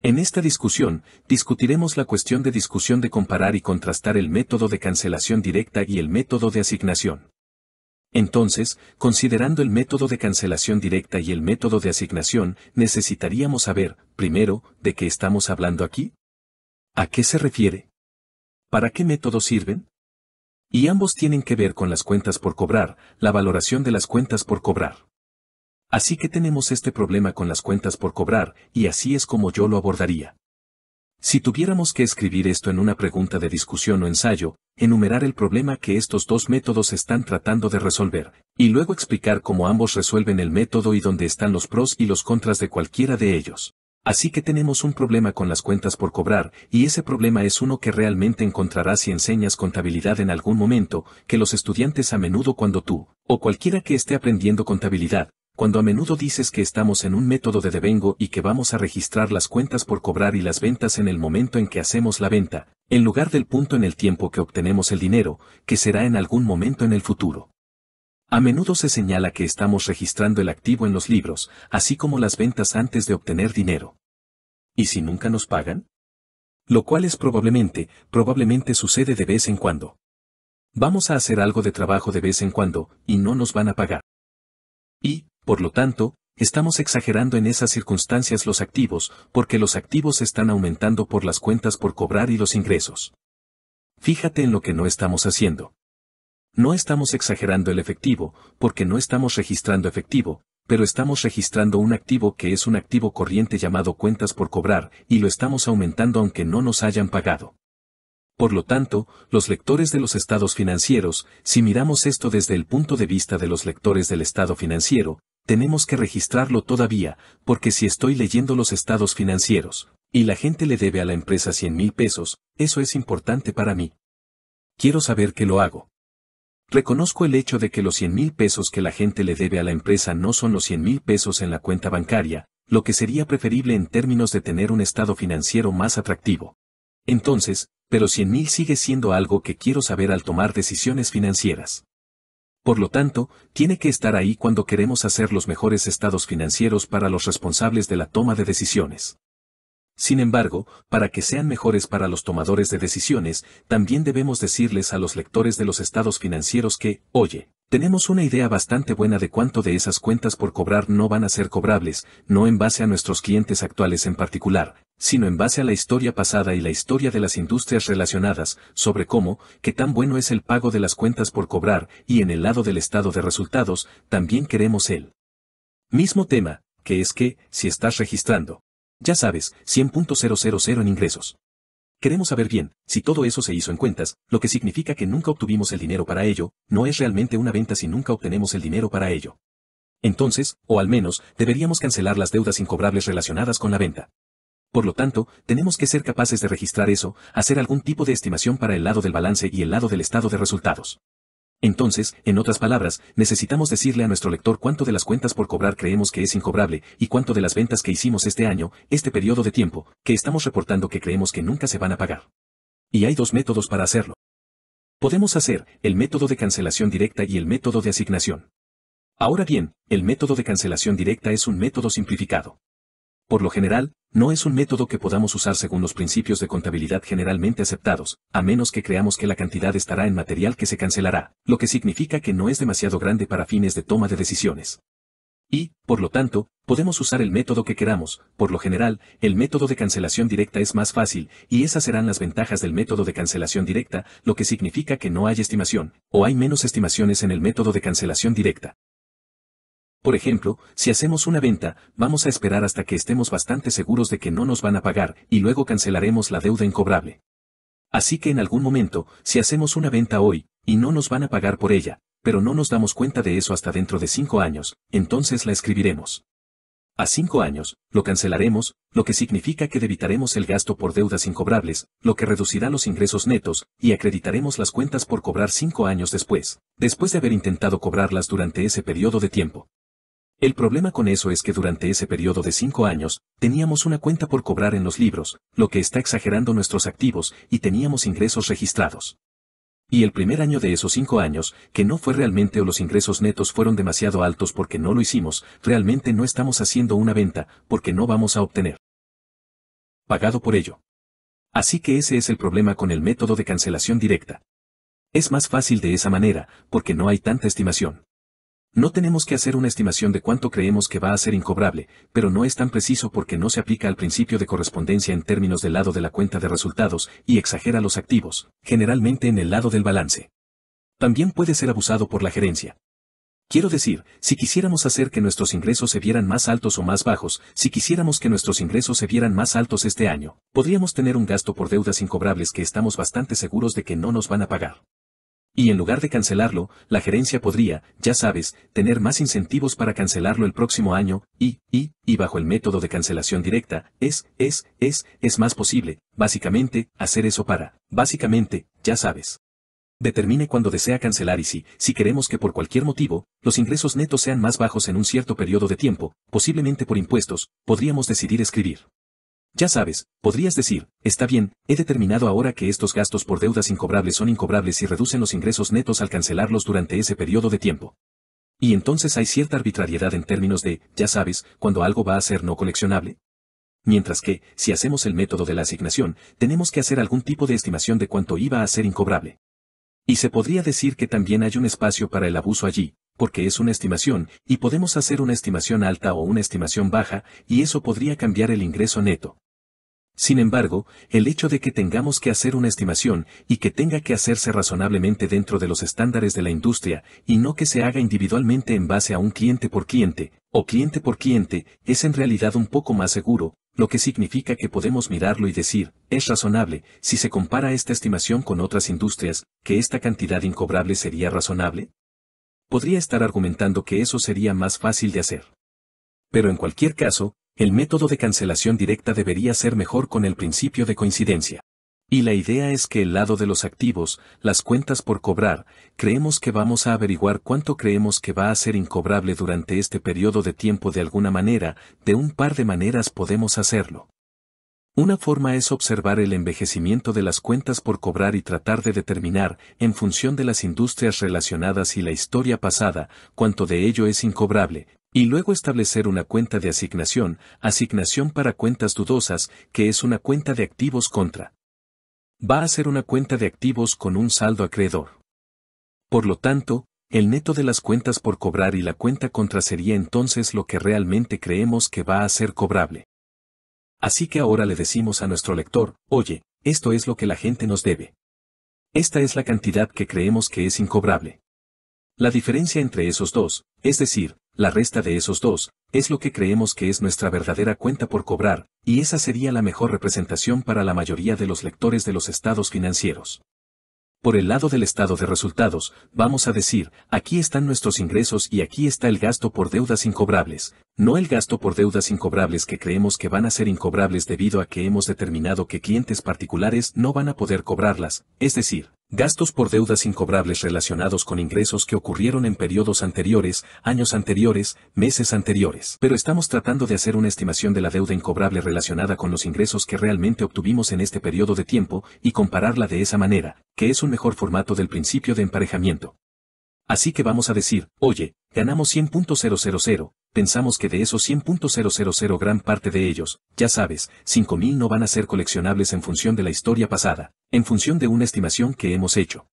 En esta discusión, discutiremos la cuestión de discusión de comparar y contrastar el método de cancelación directa y el método de asignación. Entonces, considerando el método de cancelación directa y el método de asignación, necesitaríamos saber, primero, de qué estamos hablando aquí. ¿A qué se refiere? ¿Para qué método sirven? Y ambos tienen que ver con las cuentas por cobrar, la valoración de las cuentas por cobrar. Así que tenemos este problema con las cuentas por cobrar, y así es como yo lo abordaría. Si tuviéramos que escribir esto en una pregunta de discusión o ensayo, enumerar el problema que estos dos métodos están tratando de resolver, y luego explicar cómo ambos resuelven el método y dónde están los pros y los contras de cualquiera de ellos. Así que tenemos un problema con las cuentas por cobrar, y ese problema es uno que realmente encontrarás si enseñas contabilidad en algún momento, que los estudiantes a menudo cuando tú, o cualquiera que esté aprendiendo contabilidad, cuando a menudo dices que estamos en un método de devengo y que vamos a registrar las cuentas por cobrar y las ventas en el momento en que hacemos la venta, en lugar del punto en el tiempo que obtenemos el dinero, que será en algún momento en el futuro. A menudo se señala que estamos registrando el activo en los libros, así como las ventas antes de obtener dinero. ¿Y si nunca nos pagan? Lo cual es probablemente, probablemente sucede de vez en cuando. Vamos a hacer algo de trabajo de vez en cuando, y no nos van a pagar. Y, por lo tanto, estamos exagerando en esas circunstancias los activos, porque los activos están aumentando por las cuentas por cobrar y los ingresos. Fíjate en lo que no estamos haciendo. No estamos exagerando el efectivo, porque no estamos registrando efectivo, pero estamos registrando un activo que es un activo corriente llamado cuentas por cobrar, y lo estamos aumentando aunque no nos hayan pagado. Por lo tanto, los lectores de los estados financieros, si miramos esto desde el punto de vista de los lectores del estado financiero, tenemos que registrarlo todavía, porque si estoy leyendo los estados financieros, y la gente le debe a la empresa 100 mil pesos, eso es importante para mí. Quiero saber que lo hago. Reconozco el hecho de que los 100 mil pesos que la gente le debe a la empresa no son los 100 mil pesos en la cuenta bancaria, lo que sería preferible en términos de tener un estado financiero más atractivo. Entonces, pero 100 mil sigue siendo algo que quiero saber al tomar decisiones financieras. Por lo tanto, tiene que estar ahí cuando queremos hacer los mejores estados financieros para los responsables de la toma de decisiones. Sin embargo, para que sean mejores para los tomadores de decisiones, también debemos decirles a los lectores de los estados financieros que, oye, tenemos una idea bastante buena de cuánto de esas cuentas por cobrar no van a ser cobrables, no en base a nuestros clientes actuales en particular, sino en base a la historia pasada y la historia de las industrias relacionadas, sobre cómo, qué tan bueno es el pago de las cuentas por cobrar, y en el lado del estado de resultados, también queremos el mismo tema, que es que, si estás registrando, ya sabes, 100.000 en ingresos. Queremos saber bien, si todo eso se hizo en cuentas, lo que significa que nunca obtuvimos el dinero para ello, no es realmente una venta si nunca obtenemos el dinero para ello. Entonces, o al menos, deberíamos cancelar las deudas incobrables relacionadas con la venta. Por lo tanto, tenemos que ser capaces de registrar eso, hacer algún tipo de estimación para el lado del balance y el lado del estado de resultados. Entonces, en otras palabras, necesitamos decirle a nuestro lector cuánto de las cuentas por cobrar creemos que es incobrable y cuánto de las ventas que hicimos este año, este periodo de tiempo, que estamos reportando que creemos que nunca se van a pagar. Y hay dos métodos para hacerlo. Podemos hacer el método de cancelación directa y el método de asignación. Ahora bien, el método de cancelación directa es un método simplificado. Por lo general, no es un método que podamos usar según los principios de contabilidad generalmente aceptados, a menos que creamos que la cantidad estará en material que se cancelará, lo que significa que no es demasiado grande para fines de toma de decisiones. Y, por lo tanto, podemos usar el método que queramos, por lo general, el método de cancelación directa es más fácil, y esas serán las ventajas del método de cancelación directa, lo que significa que no hay estimación, o hay menos estimaciones en el método de cancelación directa. Por ejemplo, si hacemos una venta, vamos a esperar hasta que estemos bastante seguros de que no nos van a pagar y luego cancelaremos la deuda incobrable. Así que en algún momento, si hacemos una venta hoy, y no nos van a pagar por ella, pero no nos damos cuenta de eso hasta dentro de cinco años, entonces la escribiremos. A cinco años, lo cancelaremos, lo que significa que debitaremos el gasto por deudas incobrables, lo que reducirá los ingresos netos, y acreditaremos las cuentas por cobrar cinco años después, después de haber intentado cobrarlas durante ese periodo de tiempo. El problema con eso es que durante ese periodo de cinco años, teníamos una cuenta por cobrar en los libros, lo que está exagerando nuestros activos, y teníamos ingresos registrados. Y el primer año de esos cinco años, que no fue realmente o los ingresos netos fueron demasiado altos porque no lo hicimos, realmente no estamos haciendo una venta, porque no vamos a obtener. Pagado por ello. Así que ese es el problema con el método de cancelación directa. Es más fácil de esa manera, porque no hay tanta estimación. No tenemos que hacer una estimación de cuánto creemos que va a ser incobrable, pero no es tan preciso porque no se aplica al principio de correspondencia en términos del lado de la cuenta de resultados y exagera los activos, generalmente en el lado del balance. También puede ser abusado por la gerencia. Quiero decir, si quisiéramos hacer que nuestros ingresos se vieran más altos o más bajos, si quisiéramos que nuestros ingresos se vieran más altos este año, podríamos tener un gasto por deudas incobrables que estamos bastante seguros de que no nos van a pagar y en lugar de cancelarlo, la gerencia podría, ya sabes, tener más incentivos para cancelarlo el próximo año, y, y, y bajo el método de cancelación directa, es, es, es, es más posible, básicamente, hacer eso para, básicamente, ya sabes. Determine cuando desea cancelar y si, si queremos que por cualquier motivo, los ingresos netos sean más bajos en un cierto periodo de tiempo, posiblemente por impuestos, podríamos decidir escribir. Ya sabes, podrías decir, está bien, he determinado ahora que estos gastos por deudas incobrables son incobrables y reducen los ingresos netos al cancelarlos durante ese periodo de tiempo. Y entonces hay cierta arbitrariedad en términos de, ya sabes, cuando algo va a ser no coleccionable. Mientras que, si hacemos el método de la asignación, tenemos que hacer algún tipo de estimación de cuánto iba a ser incobrable. Y se podría decir que también hay un espacio para el abuso allí, porque es una estimación, y podemos hacer una estimación alta o una estimación baja, y eso podría cambiar el ingreso neto. Sin embargo, el hecho de que tengamos que hacer una estimación y que tenga que hacerse razonablemente dentro de los estándares de la industria y no que se haga individualmente en base a un cliente por cliente o cliente por cliente es en realidad un poco más seguro, lo que significa que podemos mirarlo y decir, es razonable, si se compara esta estimación con otras industrias, que esta cantidad incobrable sería razonable. Podría estar argumentando que eso sería más fácil de hacer. Pero en cualquier caso, el método de cancelación directa debería ser mejor con el principio de coincidencia. Y la idea es que el lado de los activos, las cuentas por cobrar, creemos que vamos a averiguar cuánto creemos que va a ser incobrable durante este periodo de tiempo de alguna manera, de un par de maneras podemos hacerlo. Una forma es observar el envejecimiento de las cuentas por cobrar y tratar de determinar, en función de las industrias relacionadas y la historia pasada, cuánto de ello es incobrable, y luego establecer una cuenta de asignación, asignación para cuentas dudosas, que es una cuenta de activos contra. Va a ser una cuenta de activos con un saldo acreedor. Por lo tanto, el neto de las cuentas por cobrar y la cuenta contra sería entonces lo que realmente creemos que va a ser cobrable. Así que ahora le decimos a nuestro lector, oye, esto es lo que la gente nos debe. Esta es la cantidad que creemos que es incobrable. La diferencia entre esos dos, es decir, la resta de esos dos, es lo que creemos que es nuestra verdadera cuenta por cobrar, y esa sería la mejor representación para la mayoría de los lectores de los estados financieros. Por el lado del estado de resultados, vamos a decir, aquí están nuestros ingresos y aquí está el gasto por deudas incobrables, no el gasto por deudas incobrables que creemos que van a ser incobrables debido a que hemos determinado que clientes particulares no van a poder cobrarlas, es decir, Gastos por deudas incobrables relacionados con ingresos que ocurrieron en periodos anteriores, años anteriores, meses anteriores. Pero estamos tratando de hacer una estimación de la deuda incobrable relacionada con los ingresos que realmente obtuvimos en este periodo de tiempo y compararla de esa manera, que es un mejor formato del principio de emparejamiento. Así que vamos a decir, oye, ganamos 100.000, pensamos que de esos 100.000 gran parte de ellos, ya sabes, 5.000 no van a ser coleccionables en función de la historia pasada, en función de una estimación que hemos hecho.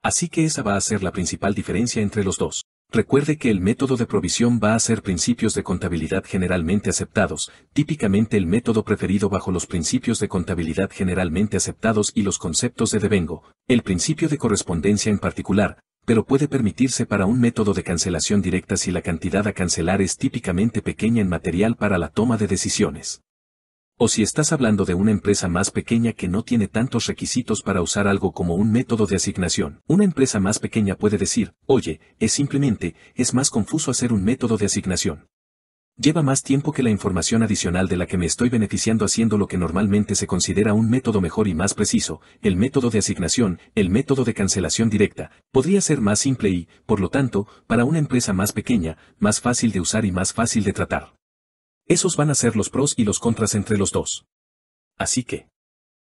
Así que esa va a ser la principal diferencia entre los dos. Recuerde que el método de provisión va a ser principios de contabilidad generalmente aceptados, típicamente el método preferido bajo los principios de contabilidad generalmente aceptados y los conceptos de devengo, el principio de correspondencia en particular, pero puede permitirse para un método de cancelación directa si la cantidad a cancelar es típicamente pequeña en material para la toma de decisiones. O si estás hablando de una empresa más pequeña que no tiene tantos requisitos para usar algo como un método de asignación. Una empresa más pequeña puede decir, oye, es simplemente, es más confuso hacer un método de asignación. Lleva más tiempo que la información adicional de la que me estoy beneficiando haciendo lo que normalmente se considera un método mejor y más preciso, el método de asignación, el método de cancelación directa, podría ser más simple y, por lo tanto, para una empresa más pequeña, más fácil de usar y más fácil de tratar. Esos van a ser los pros y los contras entre los dos. Así que,